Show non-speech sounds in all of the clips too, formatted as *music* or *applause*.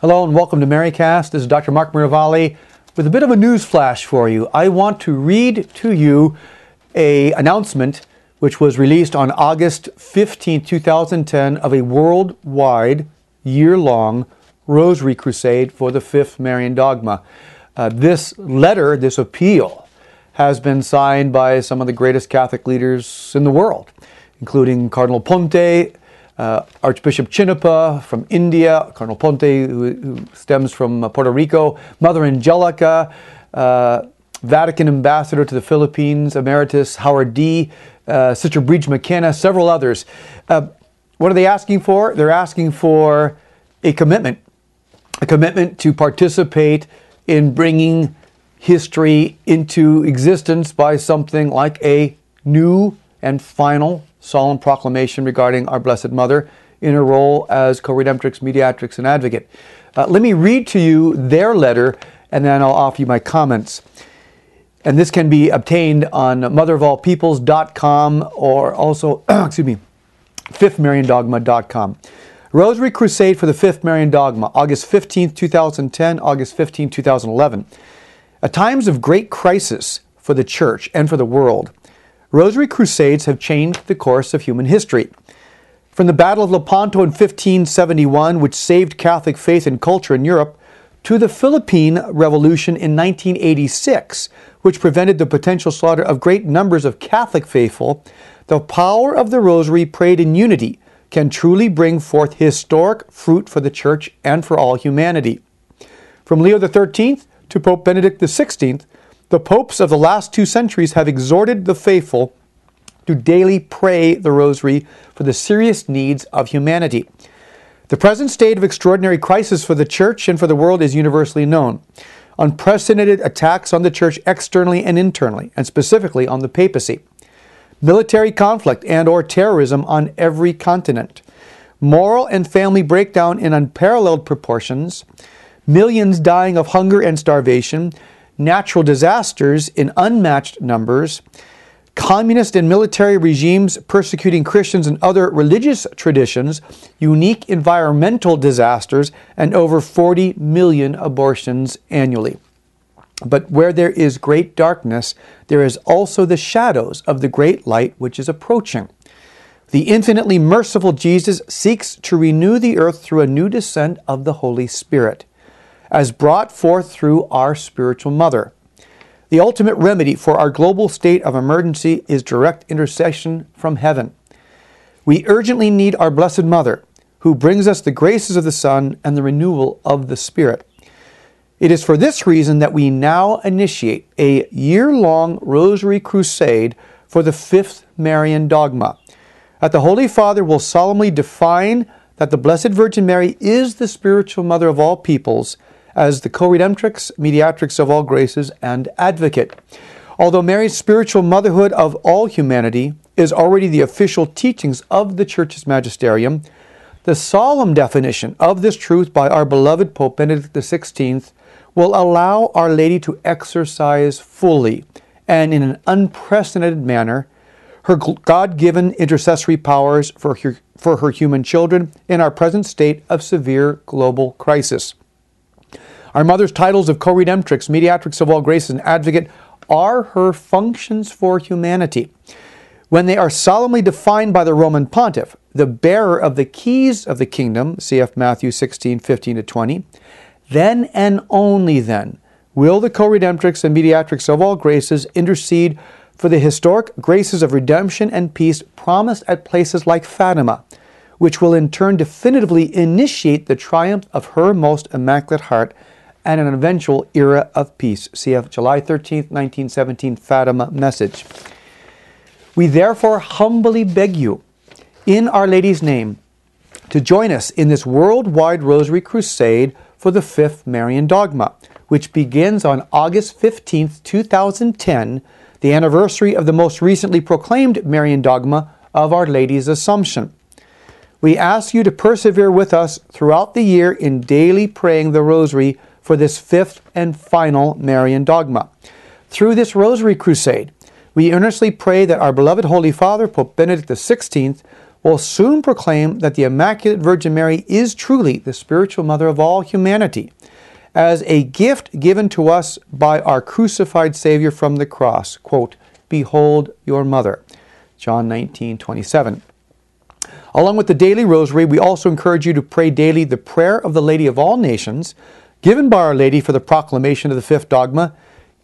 Hello and welcome to Marycast. This is Dr. Mark Miravalli with a bit of a news flash for you. I want to read to you a announcement which was released on August 15, 2010 of a worldwide year-long Rosary Crusade for the Fifth Marian Dogma. Uh, this letter, this appeal, has been signed by some of the greatest Catholic leaders in the world, including Cardinal Ponte, uh, Archbishop Chinapa from India, Cardinal Ponte, who, who stems from uh, Puerto Rico, Mother Angelica, uh, Vatican Ambassador to the Philippines, Emeritus Howard D., uh, Sister Breach McKenna, several others. Uh, what are they asking for? They're asking for a commitment, a commitment to participate in bringing history into existence by something like a new and final solemn proclamation regarding our Blessed Mother in her role as co redemptrix, mediatrix, and advocate. Uh, let me read to you their letter and then I'll offer you my comments. And this can be obtained on motherofallpeoples.com or also, *clears throat* excuse me, fifthmariandogma.com. Rosary Crusade for the Fifth Marian Dogma, August 15, 2010, August 15, 2011. At times of great crisis for the church and for the world, Rosary Crusades have changed the course of human history. From the Battle of Lepanto in 1571, which saved Catholic faith and culture in Europe, to the Philippine Revolution in 1986, which prevented the potential slaughter of great numbers of Catholic faithful, the power of the Rosary prayed in unity can truly bring forth historic fruit for the Church and for all humanity. From Leo XIII to Pope Benedict XVI, the popes of the last two centuries have exhorted the faithful to daily pray the rosary for the serious needs of humanity. The present state of extraordinary crisis for the church and for the world is universally known. Unprecedented attacks on the church externally and internally, and specifically on the papacy. Military conflict and or terrorism on every continent. Moral and family breakdown in unparalleled proportions. Millions dying of hunger and starvation, natural disasters in unmatched numbers, communist and military regimes persecuting Christians and other religious traditions, unique environmental disasters, and over 40 million abortions annually. But where there is great darkness, there is also the shadows of the great light which is approaching. The infinitely merciful Jesus seeks to renew the earth through a new descent of the Holy Spirit as brought forth through our spiritual mother. The ultimate remedy for our global state of emergency is direct intercession from heaven. We urgently need our Blessed Mother, who brings us the graces of the Son and the renewal of the Spirit. It is for this reason that we now initiate a year long Rosary Crusade for the fifth Marian dogma. That the Holy Father will solemnly define that the Blessed Virgin Mary is the spiritual mother of all peoples as the co-redemptrix, mediatrix of all graces, and advocate. Although Mary's spiritual motherhood of all humanity is already the official teachings of the Church's magisterium, the solemn definition of this truth by our beloved Pope Benedict XVI will allow Our Lady to exercise fully and in an unprecedented manner her God given intercessory powers for her, for her human children in our present state of severe global crisis. Our mother's titles of co redemptrix, mediatrix of all graces, and advocate are her functions for humanity. When they are solemnly defined by the Roman pontiff, the bearer of the keys of the kingdom, cf. Matthew 16, 15 to 20, then and only then will the co redemptrix and mediatrix of all graces intercede for the historic graces of redemption and peace promised at places like Fatima, which will in turn definitively initiate the triumph of her most immaculate heart and an eventual era of peace. Cf. July 13, 1917, Fatima message. We therefore humbly beg you, in Our Lady's name, to join us in this worldwide Rosary Crusade for the Fifth Marian Dogma, which begins on August 15, 2010, the anniversary of the most recently proclaimed Marian Dogma of Our Lady's Assumption. We ask you to persevere with us throughout the year in daily praying the Rosary for this fifth and final Marian dogma. Through this Rosary Crusade, we earnestly pray that our beloved Holy Father, Pope Benedict XVI, will soon proclaim that the Immaculate Virgin Mary is truly the spiritual mother of all humanity, as a gift given to us by our crucified Savior from the cross. Quote, Behold your mother. John 19, 27. Along with the daily rosary, we also encourage you to pray daily the prayer of the Lady of all nations, given by Our Lady for the proclamation of the fifth dogma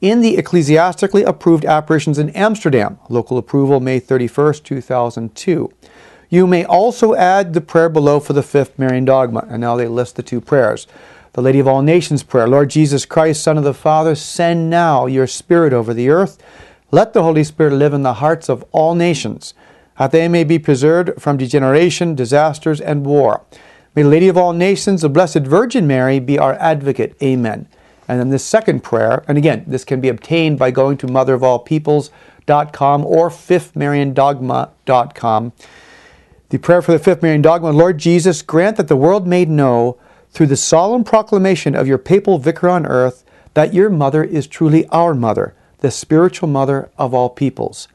in the ecclesiastically approved apparitions in Amsterdam, local approval May 31, 2002. You may also add the prayer below for the fifth Marian dogma. And now they list the two prayers. The Lady of All Nations prayer, Lord Jesus Christ, Son of the Father, send now your Spirit over the earth. Let the Holy Spirit live in the hearts of all nations, that they may be preserved from degeneration, disasters, and war. May Lady of all nations, the Blessed Virgin Mary, be our advocate. Amen. And then this second prayer, and again, this can be obtained by going to motherofallpeoples.com or fifthmariandogma.com. The prayer for the fifth Marian dogma Lord Jesus, grant that the world may know through the solemn proclamation of your papal vicar on earth that your mother is truly our mother, the spiritual mother of all peoples.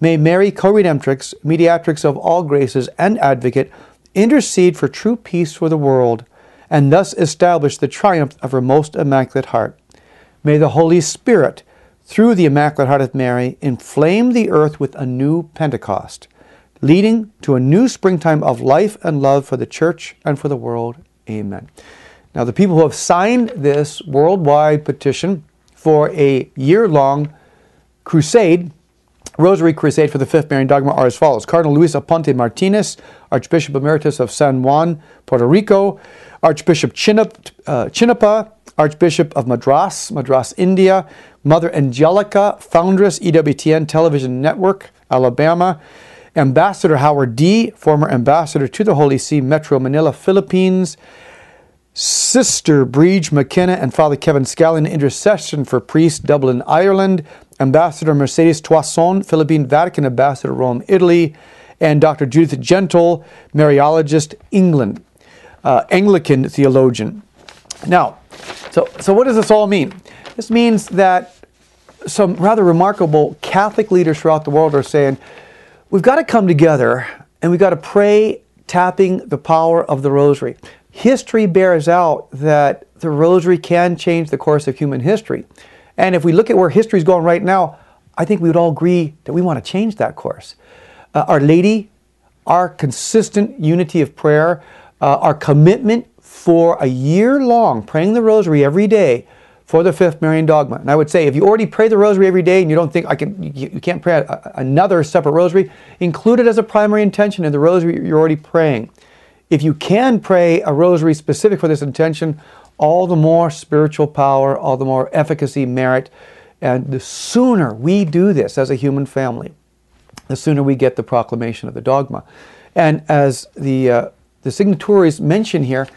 May Mary, co redemptrix, mediatrix of all graces, and advocate, intercede for true peace for the world, and thus establish the triumph of her most immaculate heart. May the Holy Spirit, through the Immaculate Heart of Mary, inflame the earth with a new Pentecost, leading to a new springtime of life and love for the church and for the world. Amen. Now, the people who have signed this worldwide petition for a year long crusade Rosary Crusade for the Fifth Marian Dogma are as follows Cardinal Luis Aponte Martinez, Archbishop Emeritus of San Juan, Puerto Rico, Archbishop uh, Chinapa, uh, Archbishop of Madras, Madras, India, Mother Angelica, foundress, EWTN Television Network, Alabama, Ambassador Howard D., former ambassador to the Holy See, Metro Manila, Philippines, Sister Breege McKenna and Father Kevin Scallon, intercession for priest, Dublin, Ireland, Ambassador Mercedes Toison, Philippine Vatican Ambassador, Rome, Italy, and Dr. Judith Gentle, Mariologist, England, uh, Anglican theologian. Now, so, so what does this all mean? This means that some rather remarkable Catholic leaders throughout the world are saying, we've got to come together and we've got to pray tapping the power of the rosary. History bears out that the rosary can change the course of human history. And if we look at where history is going right now, I think we would all agree that we want to change that course. Uh, Our Lady, our consistent unity of prayer, uh, our commitment for a year long, praying the rosary every day for the fifth Marian dogma. And I would say if you already pray the rosary every day and you don't think I can, you, you can't pray a, a, another separate rosary, include it as a primary intention in the rosary you're already praying. If you can pray a rosary specific for this intention, all the more spiritual power, all the more efficacy, merit. And the sooner we do this as a human family, the sooner we get the proclamation of the dogma. And as the, uh, the signatories mention here,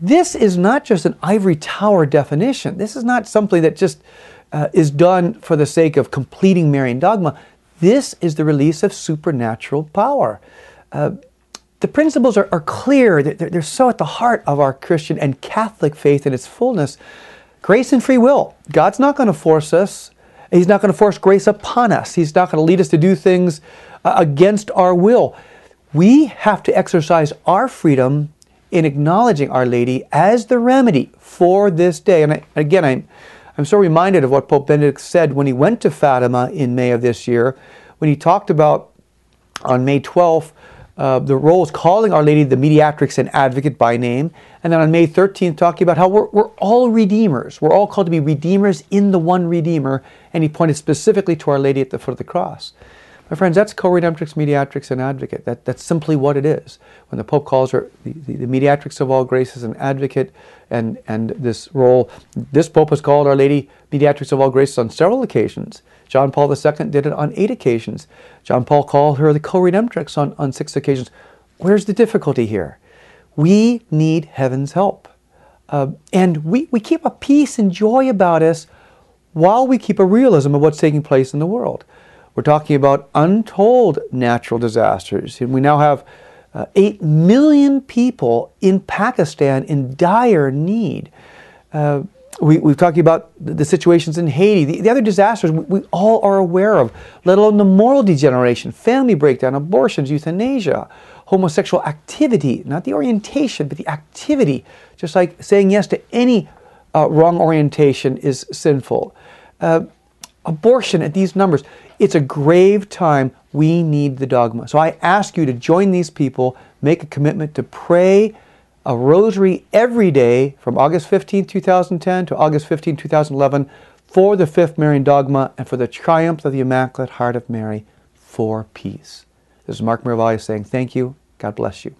this is not just an ivory tower definition. This is not something that just uh, is done for the sake of completing Marian dogma. This is the release of supernatural power. Uh, the principles are, are clear. They're, they're, so at the heart of our Christian and Catholic faith in its fullness. Grace and free will. God's not going to force us. He's not going to force grace upon us. He's not going to lead us to do things uh, against our will. We have to exercise our freedom in acknowledging Our Lady as the remedy for this day. And I, again, I'm, I'm so reminded of what Pope Benedict said when he went to Fatima in May of this year, when he talked about on May 12th uh, the is calling Our Lady the mediatrix and advocate by name. And then on May 13th, talking about how we're, we're all redeemers. We're all called to be redeemers in the one Redeemer. And he pointed specifically to Our Lady at the foot of the cross. My friends, that's co-redemptrix, mediatrix, and advocate. That, that's simply what it is. When the Pope calls her the, the, the mediatrix of all graces and advocate and, and this role, this Pope has called Our Lady mediatrix of all graces on several occasions. John Paul II did it on eight occasions. John Paul called her the co-redemptrix on, on six occasions. Where's the difficulty here? We need heaven's help. Uh, and we, we keep a peace and joy about us while we keep a realism of what's taking place in the world. We're talking about untold natural disasters. we now have uh, 8 million people in Pakistan in dire need. Uh, we, we've talked about the situations in Haiti, the, the other disasters we, we, all are aware of, let alone the moral degeneration, family breakdown, abortions, euthanasia, homosexual activity, not the orientation, but the activity. Just like saying yes to any uh, wrong orientation is sinful. Uh, abortion at these numbers. It's a grave time. We need the dogma. So I ask you to join these people, make a commitment to pray a rosary every day from August 15, 2010 to August 15, 2011 for the fifth Marian dogma and for the triumph of the Immaculate Heart of Mary for peace. This is Mark Miravalli saying thank you. God bless you.